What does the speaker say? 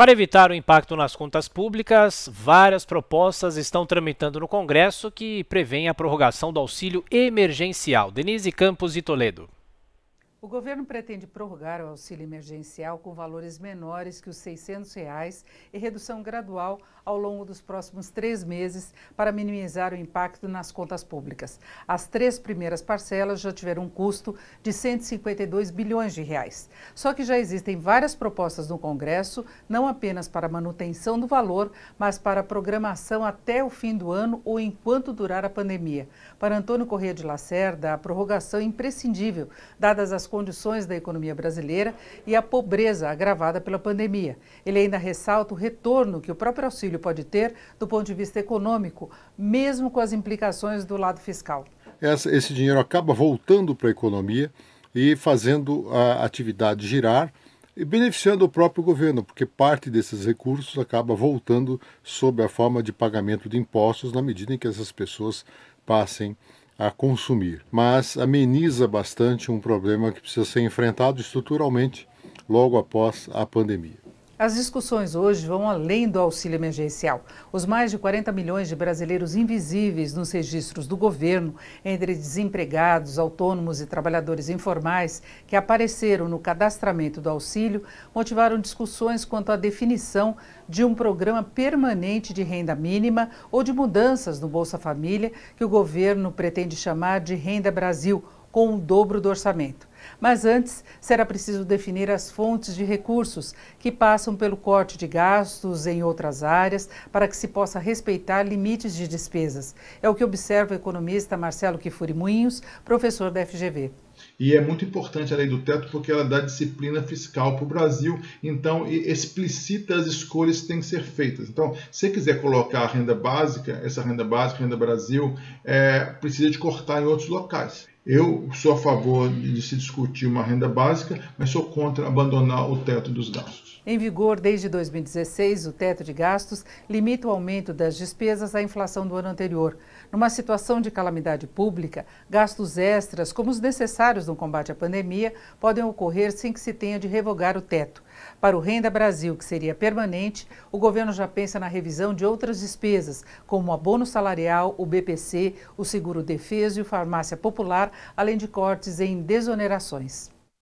Para evitar o impacto nas contas públicas, várias propostas estão tramitando no Congresso que prevêem a prorrogação do auxílio emergencial. Denise Campos e Toledo. O governo pretende prorrogar o auxílio emergencial com valores menores que os R$ 600 reais e redução gradual ao longo dos próximos três meses para minimizar o impacto nas contas públicas. As três primeiras parcelas já tiveram um custo de 152 bilhões de reais. Só que já existem várias propostas no Congresso, não apenas para manutenção do valor, mas para programação até o fim do ano ou enquanto durar a pandemia. Para Antônio Corrêa de Lacerda, a prorrogação é imprescindível, dadas as condições da economia brasileira e a pobreza agravada pela pandemia. Ele ainda ressalta o retorno que o próprio auxílio pode ter do ponto de vista econômico, mesmo com as implicações do lado fiscal. esse dinheiro acaba voltando para a economia e fazendo a atividade girar e beneficiando o próprio governo, porque parte desses recursos acaba voltando sob a forma de pagamento de impostos na medida em que essas pessoas passem a consumir, mas ameniza bastante um problema que precisa ser enfrentado estruturalmente logo após a pandemia. As discussões hoje vão além do auxílio emergencial. Os mais de 40 milhões de brasileiros invisíveis nos registros do governo, entre desempregados, autônomos e trabalhadores informais, que apareceram no cadastramento do auxílio, motivaram discussões quanto à definição de um programa permanente de renda mínima ou de mudanças no Bolsa Família, que o governo pretende chamar de Renda Brasil, com o dobro do orçamento. Mas antes, será preciso definir as fontes de recursos, que passam pelo corte de gastos em outras áreas, para que se possa respeitar limites de despesas. É o que observa o economista Marcelo Kifuri Moinhos, professor da FGV. E é muito importante a lei do teto porque ela dá disciplina fiscal para o Brasil, então explicita as escolhas que têm que ser feitas. Então, se você quiser colocar a renda básica, essa renda básica, renda Brasil, é, precisa de cortar em outros locais. Eu sou a favor de se discutir uma renda básica, mas sou contra abandonar o teto dos gastos. Em vigor desde 2016, o teto de gastos limita o aumento das despesas à inflação do ano anterior. Numa situação de calamidade pública, gastos extras, como os necessários no combate à pandemia, podem ocorrer sem que se tenha de revogar o teto. Para o Renda Brasil, que seria permanente, o governo já pensa na revisão de outras despesas, como o abono salarial, o BPC, o seguro defeso e o farmácia popular, além de cortes em desonerações.